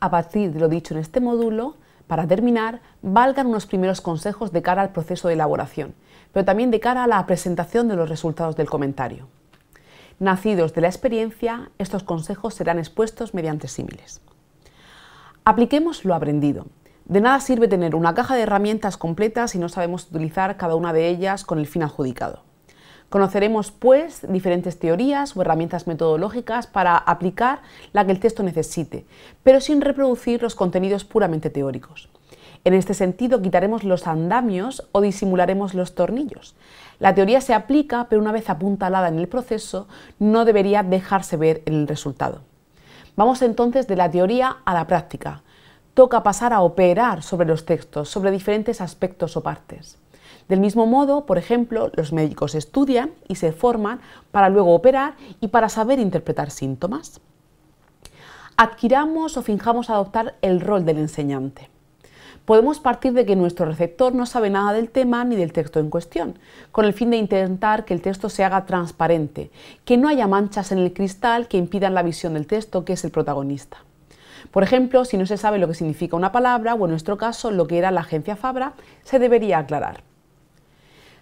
A partir de lo dicho en este módulo, para terminar, valgan unos primeros consejos de cara al proceso de elaboración, pero también de cara a la presentación de los resultados del comentario. Nacidos de la experiencia, estos consejos serán expuestos mediante símiles. Apliquemos lo aprendido. De nada sirve tener una caja de herramientas completa si no sabemos utilizar cada una de ellas con el fin adjudicado. Conoceremos, pues, diferentes teorías o herramientas metodológicas para aplicar la que el texto necesite, pero sin reproducir los contenidos puramente teóricos. En este sentido, quitaremos los andamios o disimularemos los tornillos. La teoría se aplica, pero una vez apuntalada en el proceso, no debería dejarse ver el resultado. Vamos entonces de la teoría a la práctica. Toca pasar a operar sobre los textos, sobre diferentes aspectos o partes. Del mismo modo, por ejemplo, los médicos estudian y se forman para luego operar y para saber interpretar síntomas. Adquiramos o finjamos adoptar el rol del enseñante. Podemos partir de que nuestro receptor no sabe nada del tema ni del texto en cuestión, con el fin de intentar que el texto se haga transparente, que no haya manchas en el cristal que impidan la visión del texto que es el protagonista. Por ejemplo, si no se sabe lo que significa una palabra, o en nuestro caso lo que era la agencia Fabra, se debería aclarar.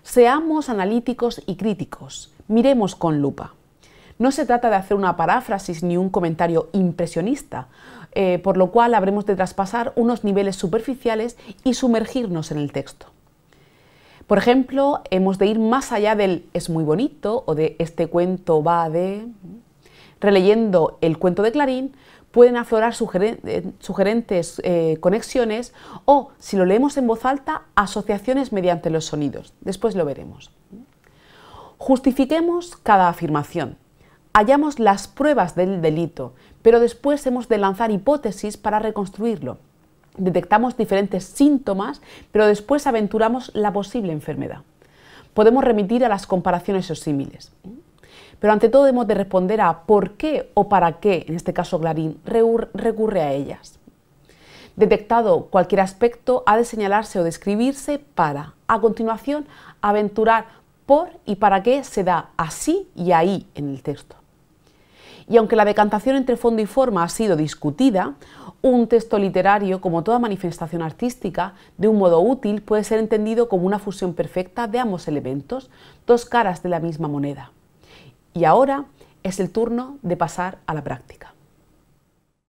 Seamos analíticos y críticos, miremos con lupa. No se trata de hacer una paráfrasis ni un comentario impresionista, eh, por lo cual habremos de traspasar unos niveles superficiales y sumergirnos en el texto. Por ejemplo, hemos de ir más allá del es muy bonito o de este cuento va de releyendo el cuento de Clarín, pueden aflorar eh, sugerentes eh, conexiones o, si lo leemos en voz alta, asociaciones mediante los sonidos. Después lo veremos. Justifiquemos cada afirmación. Hallamos las pruebas del delito, pero después hemos de lanzar hipótesis para reconstruirlo. Detectamos diferentes síntomas, pero después aventuramos la posible enfermedad. Podemos remitir a las comparaciones o símiles. Pero ante todo debemos de responder a por qué o para qué, en este caso Clarín, recurre a ellas. Detectado cualquier aspecto, ha de señalarse o describirse para, a continuación, aventurar por y para qué se da así y ahí en el texto. Y aunque la decantación entre fondo y forma ha sido discutida, un texto literario, como toda manifestación artística, de un modo útil puede ser entendido como una fusión perfecta de ambos elementos, dos caras de la misma moneda. Y ahora es el turno de pasar a la práctica.